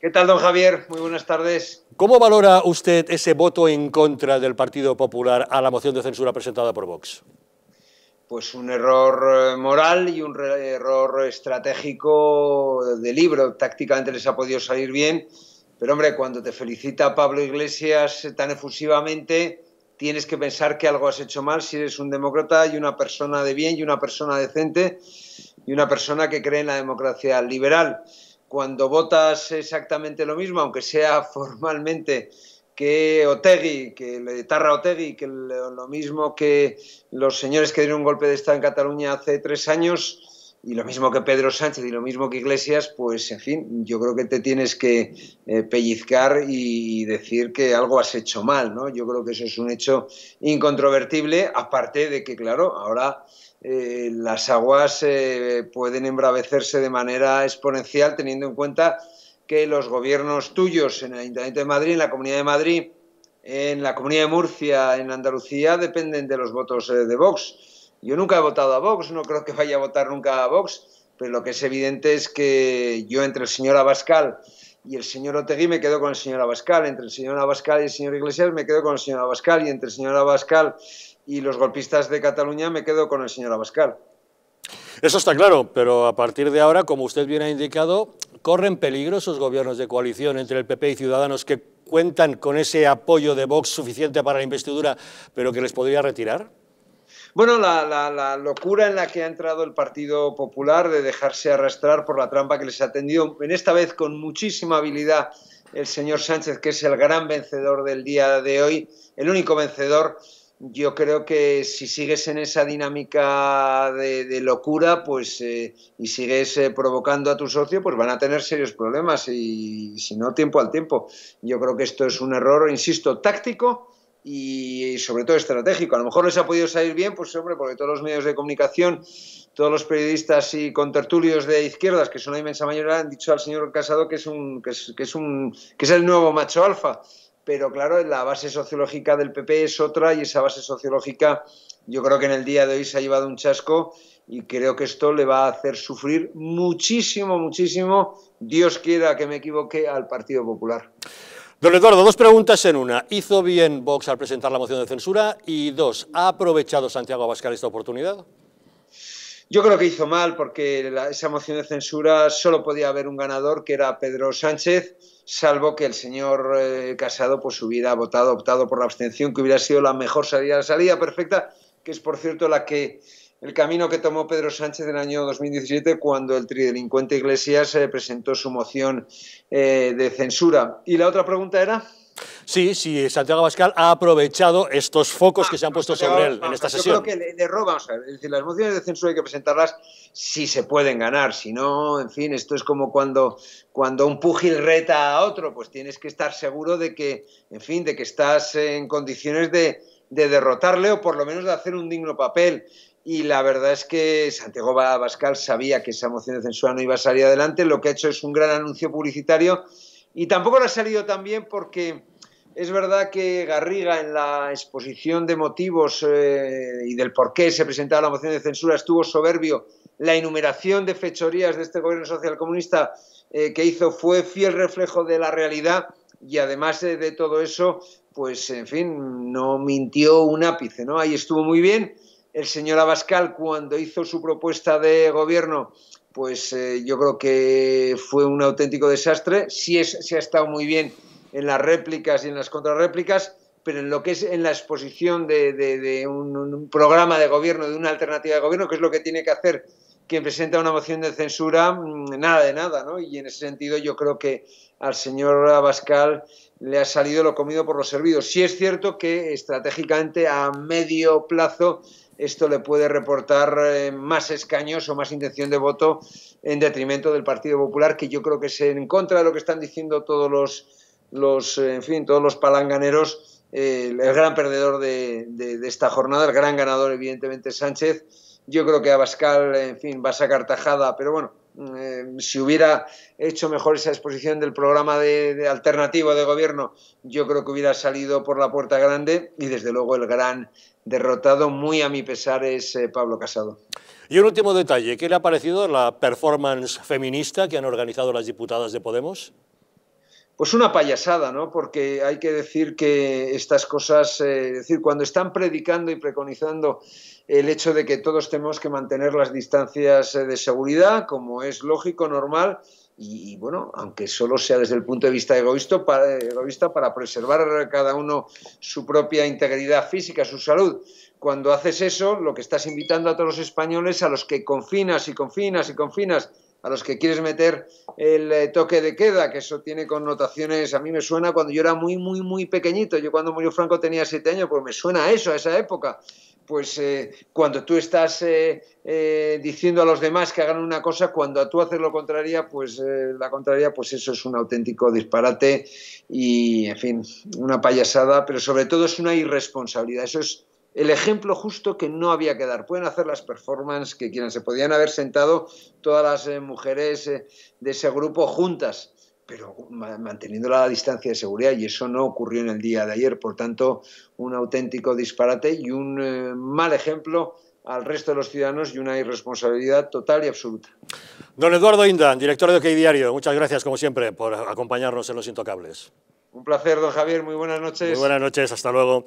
¿Qué tal, don Javier? Muy buenas tardes. ¿Cómo valora usted ese voto en contra del Partido Popular a la moción de censura presentada por Vox? Pues un error eh, moral y un error estratégico de libro. Tácticamente les ha podido salir bien, pero hombre, cuando te felicita Pablo Iglesias tan efusivamente, tienes que pensar que algo has hecho mal si eres un demócrata y una persona de bien y una persona decente y una persona que cree en la democracia liberal cuando votas exactamente lo mismo, aunque sea formalmente que Otegui, que le Tarra Otegui, que lo mismo que los señores que dieron un golpe de Estado en Cataluña hace tres años, y lo mismo que Pedro Sánchez y lo mismo que Iglesias, pues en fin, yo creo que te tienes que eh, pellizcar y decir que algo has hecho mal, ¿no? Yo creo que eso es un hecho incontrovertible, aparte de que, claro, ahora eh, las aguas eh, pueden embravecerse de manera exponencial teniendo en cuenta que los gobiernos tuyos en el Ayuntamiento de Madrid, en la Comunidad de Madrid, en la Comunidad de Murcia, en Andalucía, dependen de los votos de Vox. Yo nunca he votado a Vox, no creo que vaya a votar nunca a Vox, pero lo que es evidente es que yo entre el señor Abascal y el señor Otegui me quedo con el señor Abascal, entre el señor Abascal y el señor Iglesias me quedo con el señor Abascal y entre el señor Abascal y los golpistas de Cataluña me quedo con el señor Abascal. Eso está claro, pero a partir de ahora, como usted bien ha indicado, corren peligro esos gobiernos de coalición entre el PP y Ciudadanos que cuentan con ese apoyo de Vox suficiente para la investidura, pero que les podría retirar bueno, la, locura en la que ha entrado el Partido Popular de dejarse arrastrar por la trampa que les ha tendido, en esta vez con muchísima habilidad, el señor Sánchez, que es el gran vencedor del día de hoy, el único vencedor. Yo creo que si sigues en esa dinámica de, locura pues, eh, y sigues eh, provocando a tu socio, pues van a tener serios problemas y si no, tiempo al tiempo. Yo creo que esto es un error, insisto, táctico y sobre todo estratégico. A lo mejor les ha podido salir bien, pues hombre, porque todos los medios de comunicación, todos los periodistas y contertulios de izquierdas, que son la inmensa mayoría, han dicho al señor Casado que es un, que es, que es un, que es el nuevo macho alfa. Pero claro, la base sociológica del PP es otra y esa base sociológica yo creo que en el día de hoy se ha llevado un chasco y creo que esto le va a hacer sufrir muchísimo, muchísimo, Dios quiera que me equivoque, al Partido Popular. Don Eduardo, dos preguntas en una. ¿Hizo bien Vox al presentar la moción de censura? Y dos, ¿ha aprovechado Santiago Abascal esta oportunidad? Yo creo que hizo mal porque esa moción de censura solo podía haber un ganador, que era Pedro Sánchez, salvo que el señor eh, Casado pues hubiera votado, optado por la abstención, que hubiera sido la mejor salida, la salida perfecta, que es por cierto la que el camino que tomó Pedro Sánchez en el año 2017 cuando el tridelincuente Iglesias eh, presentó su moción eh, de censura. ¿Y la otra pregunta era? Sí, si Santiago Abascal ha aprovechado estos focos que se han ah, puesto sobre él en ah, esta sesión. Yo creo que le, le es decir, las mociones de censura hay que presentarlas si se pueden ganar, si no, en fin, esto es como cuando, cuando un pugil reta a otro, pues tienes que estar seguro de que, en fin, de que estás en condiciones de, de derrotarle o por lo menos de hacer un digno papel y la verdad es que Santiago bascal sabía que esa moción de censura no iba a salir adelante, lo que ha hecho es un gran anuncio publicitario y tampoco lo ha salido tan bien porque es verdad que Garriga en la exposición de motivos eh, y del por qué se presentaba la moción de censura estuvo soberbio. La enumeración de fechorías de este gobierno socialcomunista eh, que hizo fue fiel reflejo de la realidad y además de todo eso, pues en fin, no mintió un ápice, ¿no? Ahí estuvo muy bien el señor Abascal cuando hizo su propuesta de gobierno, pues eh, yo creo que fue un auténtico desastre. Sí, es, ha estado muy bien en las réplicas y en las contrarréplicas, pero en lo que es en la exposición de, un, programa de gobierno, de una alternativa de gobierno, que es lo que tiene que hacer quien presenta una moción de censura, mm, nada de nada, Y en ese sentido yo creo que al señor Abascal le ha salido lo comido por los servidos. Sí es cierto que estratégicamente a medio plazo esto le puede reportar eh, más escaños o más intención de voto en detrimento del Partido Popular, que yo creo que es en contra de lo que están diciendo todos los, los eh, en fin, todos los palanganeros, eh, el gran perdedor de, de esta jornada, el gran ganador evidentemente Sánchez yo creo que Abascal, en fin, va a sacar tajada, pero bueno, eh, si hubiera hecho mejor esa exposición del programa de, alternativo de gobierno, yo creo que hubiera salido por la puerta grande y desde luego el gran derrotado, muy a mi pesar, es eh, Pablo Casado. Y un último detalle, ¿qué le ha parecido la performance feminista que han organizado las diputadas de Podemos? pues una payasada, ¿no? Porque hay que decir que estas cosas, eh, decir, cuando están predicando y preconizando el hecho de que todos tenemos que mantener las distancias eh, de seguridad, como es lógico, normal, y, bueno, aunque solo sea desde el punto de vista egoísta egoísta para preservar cada uno su propia integridad física, su salud. Cuando haces eso, lo que estás invitando a todos los españoles, a los que confinas y confinas y confinas a los que quieres meter el eh, toque de queda, que eso tiene connotaciones, a mí me suena cuando yo era muy, muy, muy pequeñito, yo cuando murió Franco tenía siete años, pues me suena a eso, a esa época. Pues eh, cuando tú estás eh, diciendo a los demás que hagan una cosa, cuando tú haces lo contrario, pues la contraria, pues eso es un auténtico disparate y, en fin, una payasada, pero sobre todo es una irresponsabilidad. Eso es el ejemplo justo que no había que dar. Pueden hacer las performances que quieran, se podían haber sentado todas las eh, mujeres eh, de ese grupo juntas, pero manteniendo la distancia de seguridad y eso no ocurrió en el día de ayer. Por tanto, un auténtico disparate y un eh, mal ejemplo al resto de los ciudadanos y una irresponsabilidad total y absoluta. Don Eduardo Indan, director de OK Diario, muchas gracias como siempre por acompañarnos en Los Intocables. Un placer, don Javier. Muy buenas noches. Muy buenas noches. Hasta luego.